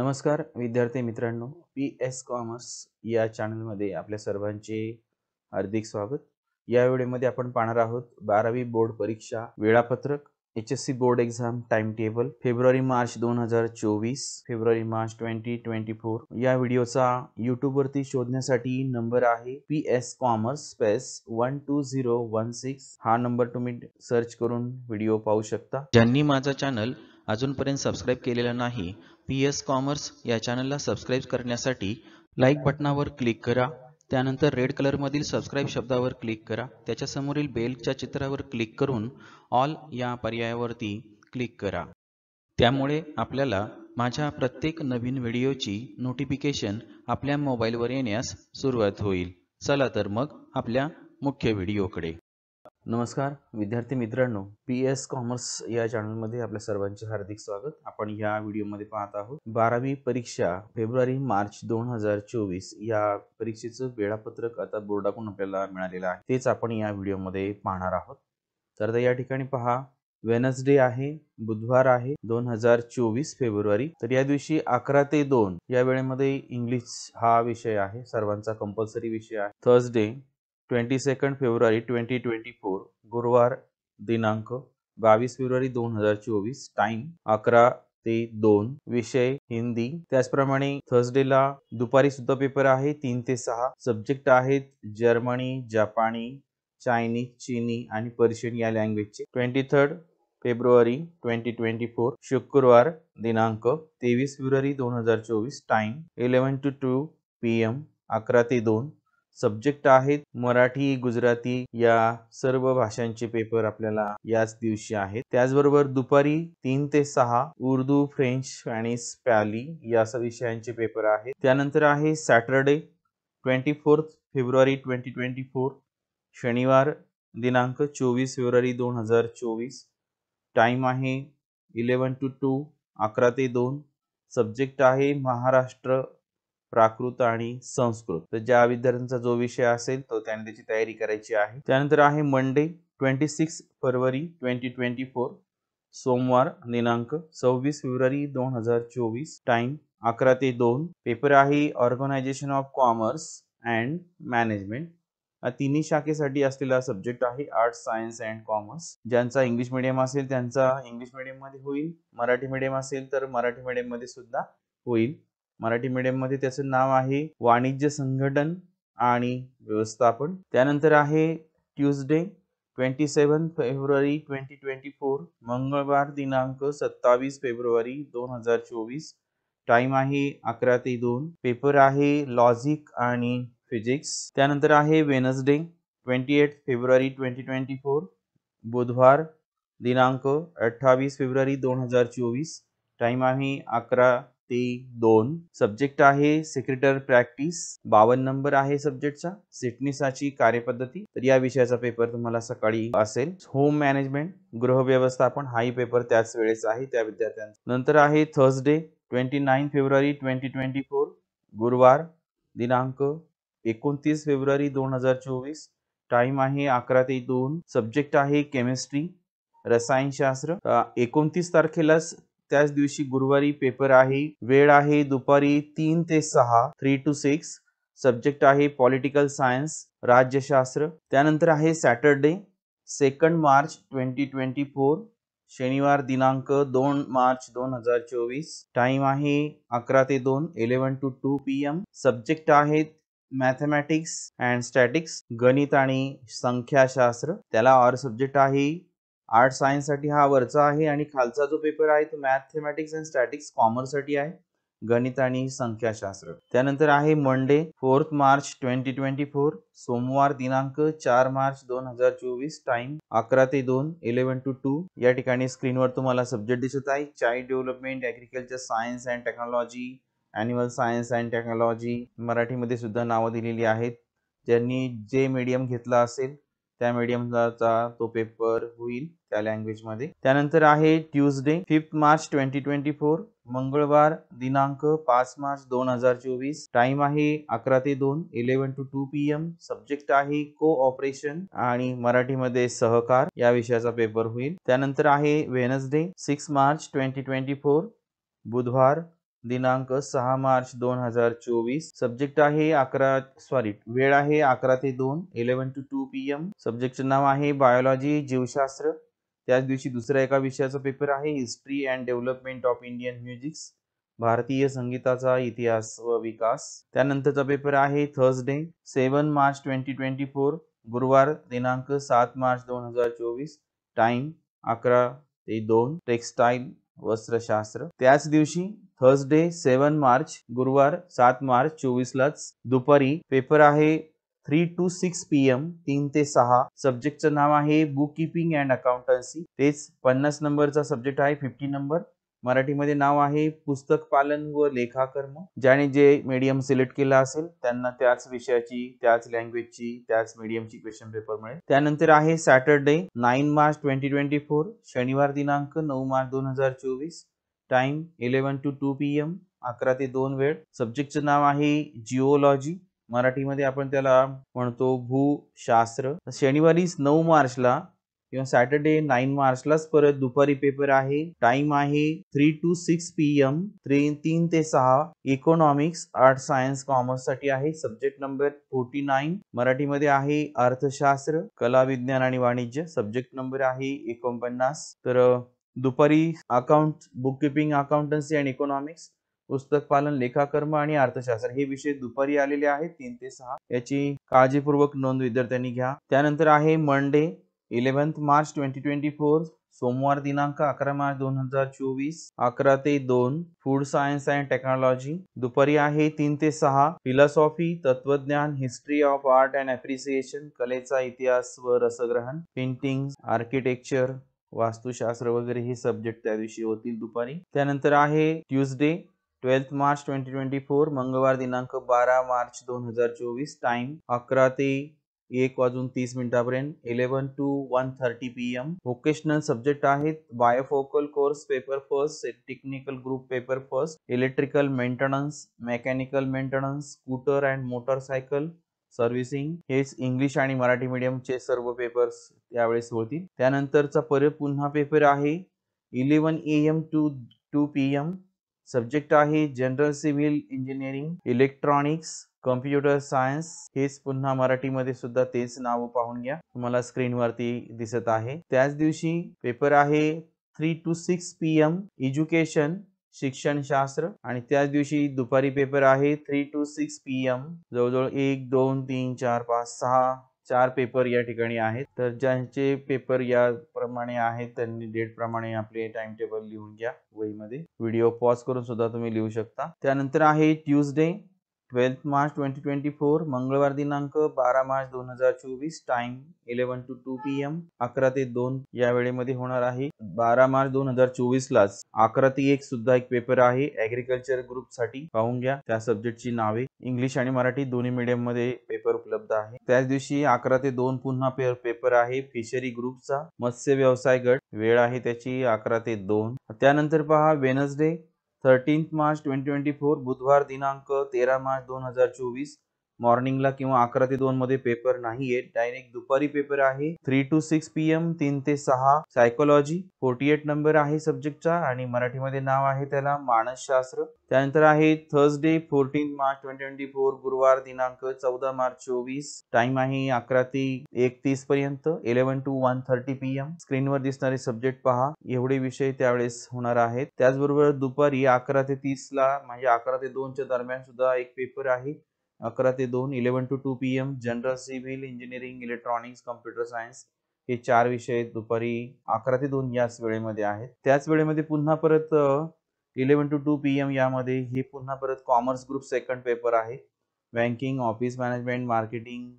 नमस्कार विद्यार्थी मित्रांनो पी एस कॉमर्स या चॅनलमध्ये आपल्या सर्वांचे हार्दिक स्वागत या वेळेमध्ये आपण पाहणार आहोत बारावी बोर्ड परीक्षा वेळापत्रक H S C board exam time table फेब्रुवारी मार्च दोन हजार चोवीस फेब्रुवारी मार्च ट्वेंटी ट्वेंटी फोर या व्हिडिओचा वरती शोधण्यासाठी नंबर आहे P S commerce space one two zero one six हा नंबर तुम्ही सर्च करून व्हिडिओ पाहू शकता ज्यांनी माझा चॅनल अजूनपर्यंत सबस्क्राईब केलेलं नाही पी एस कॉमर्स या चॅनलला सबस्क्राईब करण्यासाठी लाईक बटनावर क्लिक करा त्यानंतर रेड कलरमधील सबस्क्राईब शब्दावर क्लिक करा त्याच्यासमोरील बेलच्या चित्रावर क्लिक करून ऑल या पर्यायावरती क्लिक करा त्यामुळे आपल्याला माझ्या प्रत्येक नवीन व्हिडिओची नोटिफिकेशन आपल्या मोबाईलवर येण्यास सुरुवात होईल चला तर मग आपल्या मुख्य व्हिडिओकडे नमस्कार विद्यार्थी मित्रांनो पी एस कॉमर्स या चॅनलमध्ये आपल्या सर्वांचे हार्दिक स्वागत आपण या व्हिडिओमध्ये पाहत आहोत बारावी परीक्षा फेब्रुवारी मार्च दोन हजार चोवीस या परीक्षेचं वेळापत्रक आता बोर्डाकडून आपल्याला मिळालेलं आहे तेच आपण या व्हिडिओमध्ये पाहणार आहोत तर या ठिकाणी पहा वेनसडे आहे बुधवार आहे दोन हजार चोवीस फेब्रुवारी तर या दिवशी अकरा ते दोन या वेळेमध्ये इंग्लिश हा विषय आहे सर्वांचा कंपल्सरी विषय आहे Thursday twenty second February twenty twenty four गुरुवार दिनांक बावीस फेब्रुवारी दोन हजार चोवीस टाइम अकरा ते दोन विषय हिंदी त्याचप्रमाणे थर्सडेला दुपारी सुद्धा पेपर आहे तीन ते सहा सब्जेक्ट आहेत जर्मनी जपानी चायनीज चिनी आणि पर्शियन या लँग्वेजचे twenty third February twenty twenty four शुक्रवार दिनांक तेवीस फेब्रुवारी दोन हजार चोवीस time eleven to two P M अकरा ते दोन सब्जेक्ट आहेत मराठी गुजराती या सर्व भाषांचे पेपर आपल्याला याच दिवशी आहेत त्याचबरोबर दुपारी तीन ते सहा उर्दू फ्रेंच स्पॅनिश पॅली या विषयांचे पेपर आहेत त्यानंतर आहे Saturday twenty fourth February twenty twenty four शनिवार दिनांक चोवीस फेब्रुवारी दोन हजार चोवीस टाईम आहे इलेवन टू टू अकरा ते दोन सब्जेक्ट आहे महाराष्ट्र प्राकृत आणि संस्कृत तर ज्या विद्यार्थ्यांचा जो विषय असेल तो त्याने त्याची तयारी करायची आहे त्यानंतर आहे Monday twenty six February twenty twenty four सोमवार दिनांक सव्वीस फेब्रुवारी दोन हजार चोवीस टाइम अकरा ते दोन पेपर आहे organisation of commerce and management तिन्ही शाखेसाठी असलेला सब्जेक्ट आहे आर्ट्स सायन्स अँड कॉमर्स ज्यांचा इंग्लिश मिडियम असेल त्यांचा इंग्लिश मध्ये होईल मराठी मीडियम असेल तर मराठी मध्ये सुद्धा होईल मराठी मीडियममध्ये त्याचं नाव आहे वाणिज्य संघटन आणि व्यवस्थापन त्यानंतर आहे Tuesday twenty seven February twenty twenty four मंगळवार दिनांक सत्तावीस फेब्रुवारी दोन हजार चोवीस टाइम आहे अकरा ते दोन पेपर आहे लॉजिक आणि फिजिक्स त्यानंतर आहे Wednesday twenty eight February twenty twenty four बुधवार दिनांक अठ्ठावीस फेब्रुवारी दोन हजार चोवीस टाइम आहे अकरा ते दोन सब्जेक्ट आहे सेक्रेटर प्रॅक्टिस बावन्न नंबर आहे सब्जेक्टचा सिटनिसाची कार्यपद्धती तर या विषयाचा पेपर तुम्हाला सकाळी असेल होम मॅनेजमेंट गृह व्यवस्थापन हाही पेपर त्याच वेळेस आहे त्या विद्यार्थ्यांचा नंतर आहे Thursday twenty nine February twenty twenty four गुरुवार दिनांक एकोणतीस फेब्रुवारी दोन हजार चोवीस टाइम आहे अकरा ते दोन सब्जेक्ट आहे केमिस्ट्री रसायनशास्त्र एकोणतीस तारखेलाच त्याच दिवशी गुरुवारी पेपर आहे वेळ आहे दुपारी तीन ते सहा थ्री टू सिक्स सब्जेक्ट आहे पॉलिटिकल सायन्स राज्यशास्त्र त्यानंतर आहे Saturday second March twenty twenty four शनिवार दिनांक दोन मार्च दोन हजार चोवीस टाइम आहे अकरा ते दोन eleven to two P M subject आहेत मॅथमॅटिक्स अँड स्टॅटिक्स गणित आणि संख्याशास्त्र त्याला ऑर सब्जेक्ट आहे आर्ट सायन्ससाठी हा वरचा आहे आणि खालचा जो पेपर आहे तो मॅथमॅटिक्स अँड स्टॅटिक्स साठी आहे गणित आणि संख्याशास्त्र त्यानंतर आहे Monday fourth March twenty twenty four सोमवार दिनांक चार मार्च दोन हजार चोवीस टाइम अकरा ते दोन इलेवन टू टू या ठिकाणी स्क्रीनवर तुम्हाला सब्जेक्ट दिसत आहे child development agriculture science and technology animal science and technology मराठीमध्ये सुद्धा नावं दिलेली आहेत ज्यांनी जे मीडियम घेतला असेल त्या मीडियमचा तो पेपर होईल त्या मध्ये त्यानंतर आहे Tuesday fifth March twenty twenty four मंगळवार दिनांक पाच मार्च दोन हजार चोवीस टाइम आहे अकरा ते दोन eleven two two P M subject आहे को ऑपरेशन आणि मराठीमध्ये सहकार या विषयाचा पेपर होईल त्यानंतर आहे Wednesday six March twenty twenty four बुधवार दिनांक सहा मार्च दोन हजार चोवीस सब्जेक्ट आहे अकरा सॉरी वेळ आहे अकरा ते दोन eleven two two P M सब्जेक्टचं नाव आहे बायोलॉजी जीवशास्त्र त्याच दिवशी दुसऱ्या एका विषयाचा पेपर आहे history and development of Indian musics भारतीय संगीताचा इतिहास व विकास त्यानंतरचा पेपर आहे Thursday seven March twenty twenty four गुरुवार दिनांक सात मार्च दोन हजार चोवीस टाइम अकरा ते दोन टेक्सटाईल वस्त्रशास्त्र त्याच दिवशी थर्सडे सेवन मार्च गुरुवार सात मार्च लाच दुपारी पेपर आहे three two six P M तीन ते सहा सब्जेक्टचं नाव आहे बुक किपिंग अँड अकाउंटन्सी तेच पन्नास नंबरचा सब्जेक्ट आहे फिफ्टी नंबर मराठीमध्ये नाव आहे पुस्तक पालन व लेखाकर्म ज्याने जे मीडियम सिलेक्ट केलं असेल त्यांना त्याच विषयाची त्याच लँग्वेजची त्याच मीडियमची क्वेश्चन पेपर मिळेल त्यानंतर आहे Saturday nine March twenty twenty four शनिवार दिनांक नऊ मार्च दोन हजार चोवीस time eleven to two P M अकरा ते दोन वेळ सब्जेक्टचं नाव आहे जिओलॉजी मराठीमध्ये आपण त्याला म्हणतो भूशास्त्र शनिवारी नऊ मार्चला किंवा सॅटर्डे नाईन मार्चलाच परत दुपारी पेपर आहे टाइम आहे three two six P M three तीन ते सहा इकॉनॉमिक्स आर्ट सायन्स कॉमर्स साठी आहे सब्जेक्ट नंबर फोर्टी नाईन मराठीमध्ये आहे अर्थशास्त्र कला विज्ञान आणि वाणिज्य सब्जेक्ट नंबर आहे एकोणपन्नास तर दुपारी account bookkeeping accountancy and economics पुस्तक पालन लेखाकर्म आणि अर्थशास्त्र हे विषय दुपारी आलेले आहेत तीन ते सहा याची काळजीपूर्वक नोंद विद्यार्थ्यांनी घ्या त्यानंतर आहे Monday eleventh March twenty twenty four सोमवार दिनांक अकरा मार्च दोन हजार चोवीस अकरा ते दोन फूड सायन्स अँड टेक्नॉलॉजी दुपारी आहे तीन ते सहा फिलॉसॉफी तत्वज्ञान history of art and appreciation कलेचा इतिहास व रसग्रहण पेंटिंग आर्किटेक्चर वास्तुशास्त्र वगैरे हे सब्जेक्ट त्या दिवशी होतील दुपारी त्यानंतर आहे Tuesday twelfth March twenty twenty four मंगळवार दिनांक बारा मार्च दोन हजार चोवीस टाइम अकरा ते एक वाजून तीस मिनिटापर्यंत eleven two one thirty P M vocational subject आहेत bifocal course paper first technical group paper first electrical maintenance mechanical maintenance scooter and motorcycle servicing हेच इंग्लिश आणि मराठी मीडियमचे सर्व पेपर्स यावेळेस होतील त्यानंतरचा परत पुन्हा पेपर आहे eleven A M two two P M subject आहे general civil engineering electronics computer science हेच पुन्हा मराठीमध्ये सुद्धा तेच नाव पाहून घ्या तुम्हाला स्क्रीनवरती दिसत आहे त्याच दिवशी पेपर आहे three two six P M education शिक्षणशास्त्र आणि त्याच दिवशी दुपारी पेपर आहे three two six P M जवळजवळ एक दोन तीन चार पाच सहा चार पेपर या ठिकाणी आहेत तर ज्यांचे पेपर या प्रमाणे आहेत त्यांनी डेट प्रमाणे आपले टाइम टेबल लिहून घ्या वहीमध्ये व्हिडिओ पॉज करून सुद्धा तुम्ही लिहू शकता त्यानंतर आहे Tuesday twelfth March twenty twenty four मंगळवार दिनांक बारा मार्च दोन हजार चोवीस time eleven to two P M अकरा ते दोन या वेळेमध्ये होणार आहे बारा मार्च दोन हजार चोवीस लाच अकरा ते एक सुद्धा एक पेपर आहे ऍग्रिकल्चर ग्रुप साठी पाहून घ्या त्या सब्जेक्ट ची नावे इंग्लिश आणि मराठी दोन्ही मीडियम मध्ये पेपर उपलब्ध आहे त्याच दिवशी अकरा ते दोन पुन्हा पेपर आहे फिशरी ग्रुपचा मत्स्य व्यवसाय गट वेळ आहे त्याची अकरा ते दोन त्यानंतर पहा Wednesday thirteen March twenty twenty four बुधवार दिनांक तेरा मार्च दोन हजार चोवीस मॉर्निंगला किंवा अकरा ते दोन मध्ये पेपर नाहीये डायरेक्ट दुपारी पेपर आहे three two six P M तीन ते सहा सायकोलॉजी फोर्टी एट नंबर आहे सब्जेक्टचा आणि मराठीमध्ये नाव आहे त्याला मानसशास्त्र त्यानंतर आहे Thursday fourteen March twenty twenty four गुरुवार दिनांक चौदा मार्च चोवीस टाइम आहे अकरा ते एक तीस पर्यंत eleven two one thirty P M स्क्रीनवर दिसणारे सब्जेक्ट पहा एवढे विषय त्यावेळेस होणार आहेत त्याचबरोबर दुपारी अकरा ते तीस ला म्हणजे अकरा ते दोनच्या दरम्यान सुद्धा एक पेपर आहे अकरा ते दोन eleven to two P M general civil engineering electronics computer science हे चार विषय दुपारी अकरा ते दोन याच वेळेमध्ये आहेत त्याच वेळेमध्ये पुन्हा परत eleven to two P M यामध्ये हे पुन्हा परत कॉमर्स ग्रुप सेकंड पेपर आहे banking office management marketing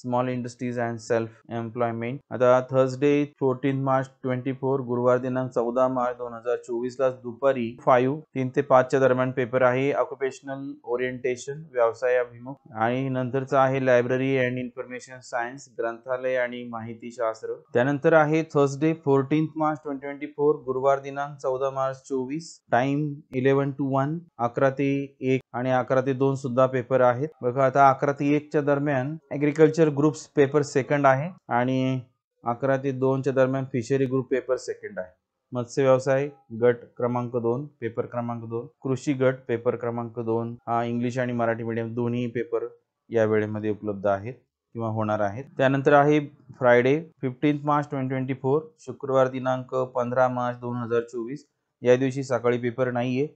small industries and self employment आता Thursday fourteen March twenty four गुरुवार दिनांक चौदा मार्च दोन हजार चोवीस ला दुपारी फाईव्ह तीन ते पाचच्या दरम्यान पेपर आहे ऑक्युपेशनल ओरिएंटेशन व्यवसायाभिमुख आणि नंतरचा आहे लायब्ररी अँड इन्फॉर्मेशन सायन्स ग्रंथालय आणि माहिती शास्त्र त्यानंतर आहे Thursday fourteen March twenty twenty four गुरुवार दिनांक चौदा मार्च चोवीस टाइम इलेव्हन टू वन अकरा ते एक आणि अकरा ते दोन सुद्धा पेपर आहेत बघा आता अकरा ते एकच्या दरम्यान ऍग्रिकल्चर ग्रुप्स पेपर सेकंड आहे आणि अकरा ते दोनच्या दरम्यान फिशरी ग्रुप पेपर सेकंड आहे मत्स्य व्यवसाय गट क्रमांक दोन पेपर क्रमांक दोन कृषी गट पेपर क्रमांक दोन हा इंग्लिश आणि मराठी मीडियम दोन्ही पेपर या वेळेमध्ये उपलब्ध आहेत किंवा होणार आहेत त्यानंतर आहे Friday fifteenth March twenty twenty four शुक्रवार दिनांक पंधरा मार्च दोन हजार चोवीस या दिवशी सकाळी पेपर नाही आहे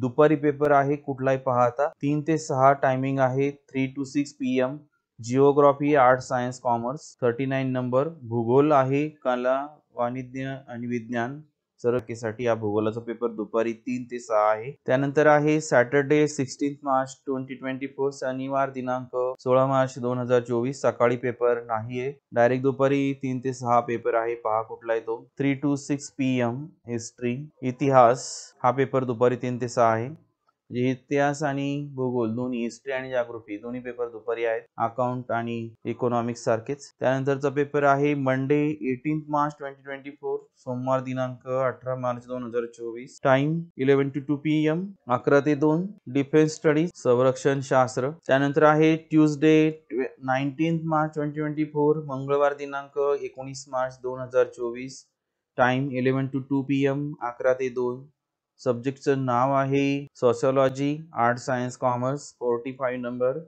दुपारी पेपर आहे कुठलाही पाहता तीन ते सहा टायमिंग आहे three two six P M geography art science commerce thirty nine number भूगोल आहे कला वाणिज्य आणि विज्ञान सरकेसाठी हा भूगोलाचा पेपर दुपारी तीन ते सहा आहे त्यानंतर आहे Saturday sixteen March twenty twenty four शनिवार दिनांक सोळा मार्च दोन हजार चोवीस सकाळी पेपर नाहीये डायरेक्ट दुपारी तीन ते सहा पेपर आहे पहा कुठला येतो तो three two six P M history इतिहास हा पेपर दुपारी तीन ते सहा आहे म्हणजे इतिहास आणि भूगोल दोन्ही हिस्ट्री आणि जागृती दोन्ही पेपर दुपारी आहेत अकाउंट आणि इकॉनॉमिक्स सारखेच त्यानंतरचा पेपर आहे Monday eighteen March twenty twenty four सोमवार दिनांक अठरा मार्च दोन हजार चोवीस time eleven two two P M अकरा ते दोन डिफेन्स स्टडीज संरक्षण शास्त्र त्यानंतर आहे Tuesday nineteen March twenty twenty four मंगळवार दिनांक एकोणीस मार्च दोन हजार चोवीस time eleven two two P M अकरा ते दोन सब्जेक्टचं नाव आहे sociology art science commerce forty five number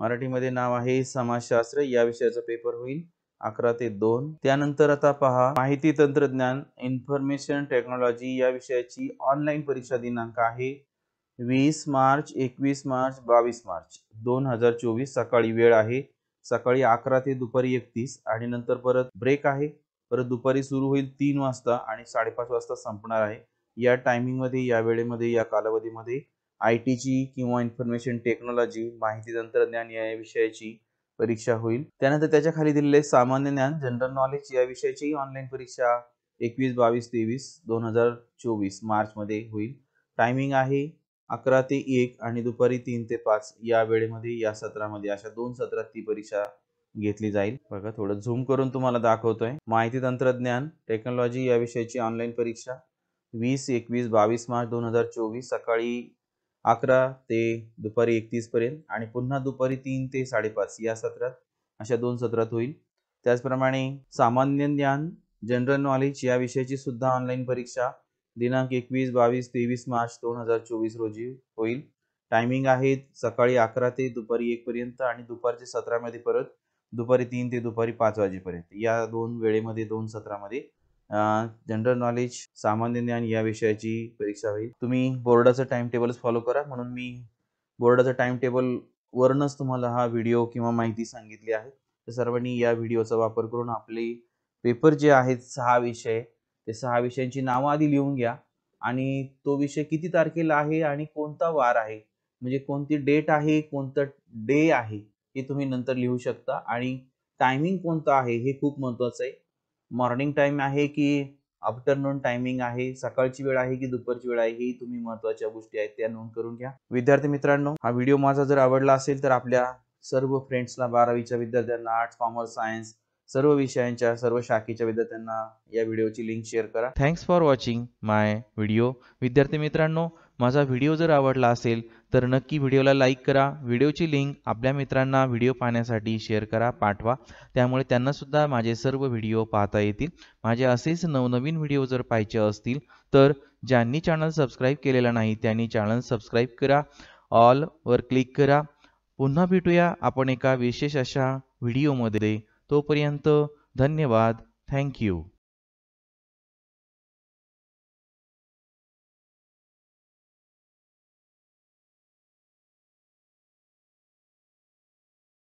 मराठीमध्ये नाव आहे समाजशास्त्र या विषयाचा पेपर होईल अकरा ते दोन त्यानंतर आता पहा माहिती तंत्रज्ञान इन्फॉर्मेशन टेक्नॉलॉजी या विषयाची ऑनलाईन परीक्षा दिनांक आहे वीस मार्च एकवीस मार्च बावीस मार्च दोन हजार चोवीस सकाळी वेळ आहे सकाळी अकरा ते दुपारी एकतीस आणि नंतर परत ब्रेक आहे परत दुपारी सुरू होईल तीन वाजता आणि साडेपाच वाजता संपणार आहे या मध्ये या वेळेमध्ये या कालावधीमध्ये आय टीची किंवा इन्फॉर्मेशन टेक्नॉलॉजी माहिती तंत्रज्ञान या विषयाची परीक्षा होईल त्यानंतर त्याच्या खाली दिलेले सामान्य ज्ञान जनरल नॉलेज या विषयाची ऑनलाईन परीक्षा एकवीस बावीस तेवीस दोन हजार चोवीस मध्ये होईल टायमिंग आहे अकरा ते एक आणि दुपारी तीन ते पाच या वेळेमध्ये या सत्रामध्ये अशा दोन सत्रात ती परीक्षा घेतली जाईल बघा थोडं झूम करून तुम्हाला दाखवतोय माहिती तंत्रज्ञान टेक्नॉलॉजी या विषयाची ऑनलाईन परीक्षा वीस एकवीस बावीस मार्च दोन हजार चोवीस सकाळी अकरा ते दुपारी एकतीस पर्यंत आणि पुन्हा दुपारी तीन ते साडेपाच या सत्रात अशा दोन सत्रात होईल त्याचप्रमाणे सामान्य ज्ञान जनरल नॉलेज या विषयाची सुद्धा ऑनलाईन परीक्षा दिनांक एकवीस बावीस तेवीस मार्च दोन हजार चोवीस रोजी होईल टायमिंग आहे सकाळी अकरा ते दुपारी एक पर्यंत आणि दुपारचे सतरामध्ये परत दुपारी तीन ते दुपारी पाच वाजेपर्यंत या दोन वेळेमध्ये दोन सत्रामध्ये जनरल नॉलेज सामान्य ज्ञान या विषयाची परीक्षा होईल तुम्ही बोर्डाचं टाइम टेबलच फॉलो करा म्हणून मी बोर्डाचं टाइम टेबल वरूनच तुम्हाला हा व्हिडिओ किंवा माहिती सांगितली आहे तर सर्वांनी या व्हिडिओचा वापर करून आपले पेपर जे आहेत सहा विषय ते सहा विषयांची नावं आधी लिहून घ्या आणि तो विषय किती तारखेला आहे आणि कोणता वार आहे म्हणजे कोणती डेट आहे कोणता डे आहे हे तुम्ही नंतर लिहू शकता आणि टायमिंग कोणतं आहे हे खूप महत्वाचं आहे मॉर्निंग टाइम आहे की आफ्टरनून टाइमिंग आहे सकाळची वेळ आहे की दुपारची वेळ आहे ही तुम्ही महत्वाच्या गोष्टी आहेत त्या नोंद करून घ्या विद्यार्थी मित्रांनो हा व्हिडिओ माझा जर आवडला असेल तर आपल्या सर्व फ्रेंड्सला बारावीच्या विद्यार्थ्यांना आर्ट्स कॉमर्स सायन्स सर्व विषयांच्या सर्व शाखेच्या विद्यार्थ्यांना या व्हिडिओची लिंक शेअर करा thanks for watching my video विद्यार्थी मित्रांनो माझा व्हिडिओ जर आवडला असेल तर नक्की व्हिडिओला लाईक करा व्हिडिओची लिंक आपल्या मित्रांना व्हिडिओ पाहण्यासाठी शेअर करा पाठवा त्यामुळे त्यांनासुद्धा माझे सर्व व्हिडिओ पाहता येतील माझे असेच नवनवीन व्हिडिओ जर पाहिजे असतील तर ज्यांनी चॅनल सबस्क्राईब केलेला नाही त्यांनी चॅनल सबस्क्राईब करा ऑलवर क्लिक करा पुन्हा भेटूया आपण एका विशेष अशा व्हिडिओमध्ये तोपर्यंत धन्यवाद थँक्यू